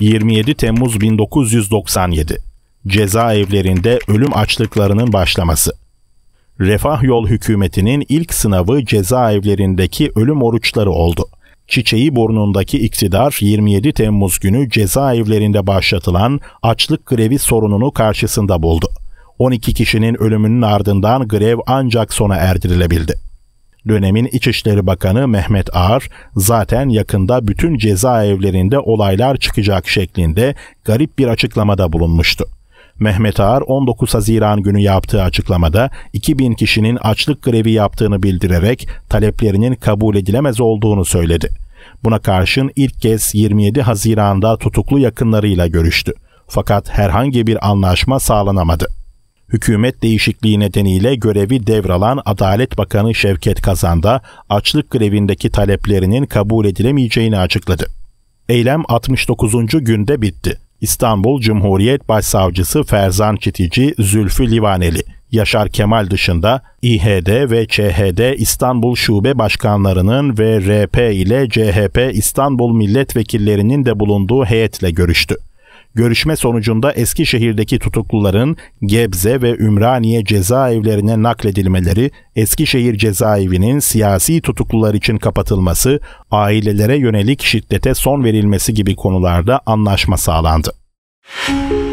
27 Temmuz 1997 Cezaevlerinde ölüm açlıklarının başlaması Refah Yol hükümetinin ilk sınavı cezaevlerindeki ölüm oruçları oldu. Çiçeği burnundaki iktidar 27 Temmuz günü cezaevlerinde başlatılan açlık grevi sorununu karşısında buldu. 12 kişinin ölümünün ardından grev ancak sona erdirilebildi. Dönemin İçişleri Bakanı Mehmet Ağar zaten yakında bütün cezaevlerinde olaylar çıkacak şeklinde garip bir açıklamada bulunmuştu. Mehmet Ağar 19 Haziran günü yaptığı açıklamada 2000 kişinin açlık grevi yaptığını bildirerek taleplerinin kabul edilemez olduğunu söyledi. Buna karşın ilk kez 27 Haziran'da tutuklu yakınlarıyla görüştü. Fakat herhangi bir anlaşma sağlanamadı. Hükümet değişikliği nedeniyle görevi devralan Adalet Bakanı Şevket Kazan'da açlık grevindeki taleplerinin kabul edilemeyeceğini açıkladı. Eylem 69. günde bitti. İstanbul Cumhuriyet Başsavcısı Ferzan Çitici Zülfü Livaneli, Yaşar Kemal dışında İHD ve ÇHD İstanbul Şube Başkanlarının ve RP ile CHP İstanbul Milletvekillerinin de bulunduğu heyetle görüştü. Görüşme sonucunda Eskişehir'deki tutukluların Gebze ve Ümraniye cezaevlerine nakledilmeleri, Eskişehir cezaevinin siyasi tutuklular için kapatılması, ailelere yönelik şiddete son verilmesi gibi konularda anlaşma sağlandı. Müzik